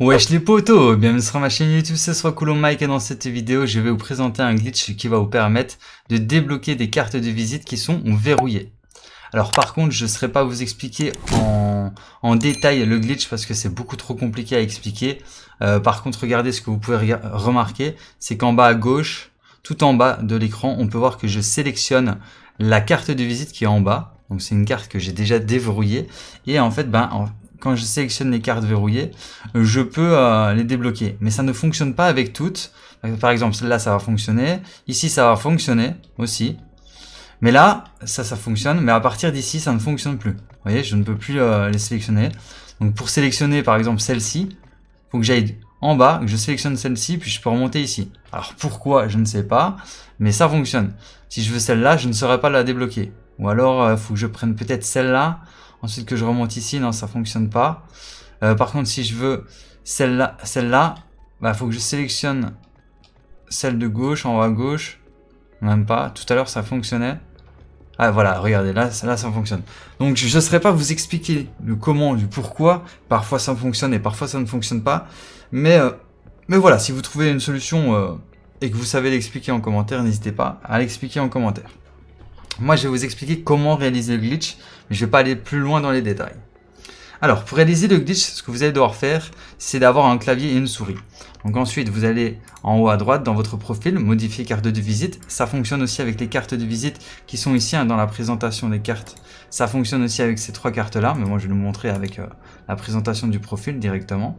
Wesh les potos, bienvenue sur ma chaîne YouTube, ce soit Coulomb Mike et dans cette vidéo je vais vous présenter un glitch qui va vous permettre de débloquer des cartes de visite qui sont verrouillées. Alors par contre je ne serai pas vous expliquer en, détail le glitch parce que c'est beaucoup trop compliqué à expliquer. Euh, par contre regardez ce que vous pouvez remarquer, c'est qu'en bas à gauche, tout en bas de l'écran, on peut voir que je sélectionne la carte de visite qui est en bas. Donc c'est une carte que j'ai déjà déverrouillée et en fait ben quand je sélectionne les cartes verrouillées, je peux euh, les débloquer. Mais ça ne fonctionne pas avec toutes. Par exemple, celle-là, ça va fonctionner. Ici, ça va fonctionner aussi. Mais là, ça, ça fonctionne. Mais à partir d'ici, ça ne fonctionne plus. Vous voyez, je ne peux plus euh, les sélectionner. Donc pour sélectionner, par exemple, celle-ci, il faut que j'aille en bas, que je sélectionne celle-ci, puis je peux remonter ici. Alors pourquoi, je ne sais pas. Mais ça fonctionne. Si je veux celle-là, je ne saurais pas la débloquer. Ou alors, il euh, faut que je prenne peut-être celle-là Ensuite que je remonte ici, non, ça fonctionne pas. Euh, par contre, si je veux celle-là, celle-là, bah, faut que je sélectionne celle de gauche, en haut à gauche. Même pas. Tout à l'heure, ça fonctionnait. Ah, voilà, regardez, là, là, ça fonctionne. Donc, je ne saurais pas vous expliquer le comment, du pourquoi. Parfois, ça fonctionne et parfois, ça ne fonctionne pas. Mais, euh, mais voilà, si vous trouvez une solution euh, et que vous savez l'expliquer en commentaire, n'hésitez pas à l'expliquer en commentaire. Moi, je vais vous expliquer comment réaliser le glitch, mais je vais pas aller plus loin dans les détails. Alors, pour réaliser le glitch, ce que vous allez devoir faire, c'est d'avoir un clavier et une souris. Donc ensuite, vous allez en haut à droite dans votre profil, modifier carte de visite. Ça fonctionne aussi avec les cartes de visite qui sont ici hein, dans la présentation des cartes. Ça fonctionne aussi avec ces trois cartes-là, mais moi je vais le montrer avec euh, la présentation du profil directement.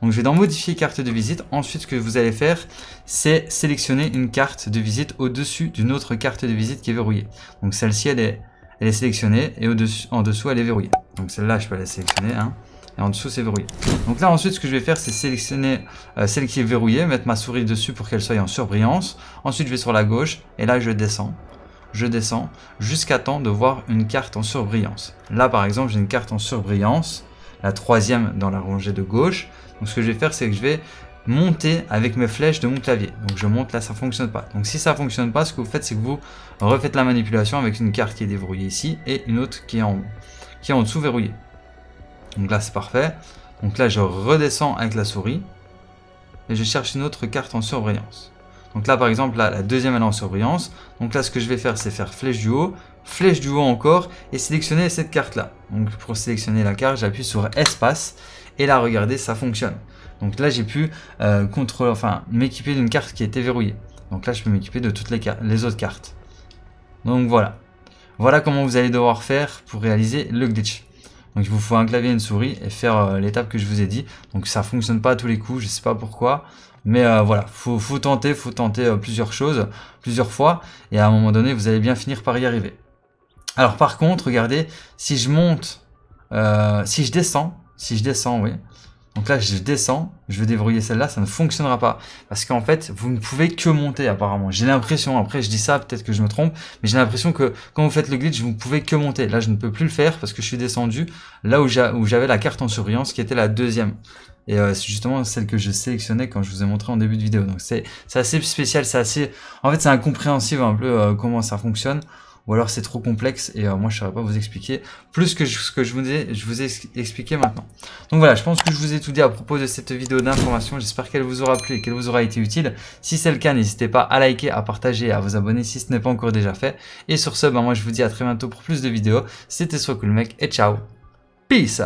Donc je vais dans modifier carte de visite. Ensuite, ce que vous allez faire, c'est sélectionner une carte de visite au-dessus d'une autre carte de visite qui est verrouillée. Donc celle-ci, elle est, elle est sélectionnée et au -dessus, en dessous, elle est verrouillée. Donc celle-là, je peux la sélectionner. Hein. et en dessous, c'est verrouillé. Donc là, ensuite, ce que je vais faire, c'est sélectionner celle euh, qui est verrouillée, mettre ma souris dessus pour qu'elle soit en surbrillance. Ensuite, je vais sur la gauche et là, je descends. Je descends jusqu'à temps de voir une carte en surbrillance. Là, par exemple, j'ai une carte en surbrillance, la troisième dans la rangée de gauche. Donc ce que je vais faire, c'est que je vais monter avec mes flèches de mon clavier. Donc je monte, là ça fonctionne pas. Donc si ça fonctionne pas, ce que vous faites, c'est que vous refaites la manipulation avec une carte qui est déverrouillée ici et une autre qui est en, qui est en dessous verrouillée. Donc là c'est parfait. Donc là je redescends avec la souris et je cherche une autre carte en surveillance. Donc là par exemple, là, la deuxième elle est en surbrillance. Donc là ce que je vais faire c'est faire flèche du haut, flèche du haut encore et sélectionner cette carte là. Donc pour sélectionner la carte j'appuie sur espace et là regardez ça fonctionne. Donc là, j'ai pu euh, enfin, m'équiper d'une carte qui était verrouillée. Donc là, je peux m'équiper de toutes les, les autres cartes. Donc voilà. Voilà comment vous allez devoir faire pour réaliser le glitch. Donc il vous faut un clavier et une souris et faire euh, l'étape que je vous ai dit. Donc ça fonctionne pas à tous les coups, je sais pas pourquoi. Mais euh, voilà, faut, faut tenter, faut tenter plusieurs choses, plusieurs fois. Et à un moment donné, vous allez bien finir par y arriver. Alors par contre, regardez, si je monte, si je descends, si je descends, oui. Donc là, je descends, je vais débrouiller celle-là, ça ne fonctionnera pas. Parce qu'en fait, vous ne pouvez que monter apparemment. J'ai l'impression, après je dis ça, peut-être que je me trompe, mais j'ai l'impression que quand vous faites le glitch, vous ne pouvez que monter. Là, je ne peux plus le faire parce que je suis descendu là où j'avais la carte en surveillance qui était la deuxième. Et euh, c'est justement celle que je sélectionnais quand je vous ai montré en début de vidéo. Donc c'est assez spécial, c'est assez... En fait, c'est incompréhensible un peu euh, comment ça fonctionne ou alors c'est trop complexe et euh, moi je saurais pas vous expliquer plus que ce que je vous ai, je vous expliqué maintenant. Donc voilà, je pense que je vous ai tout dit à propos de cette vidéo d'information. J'espère qu'elle vous aura plu et qu'elle vous aura été utile. Si c'est le cas, n'hésitez pas à liker, à partager et à vous abonner si ce n'est pas encore déjà fait. Et sur ce, bah, moi je vous dis à très bientôt pour plus de vidéos. C'était Soit et ciao. Peace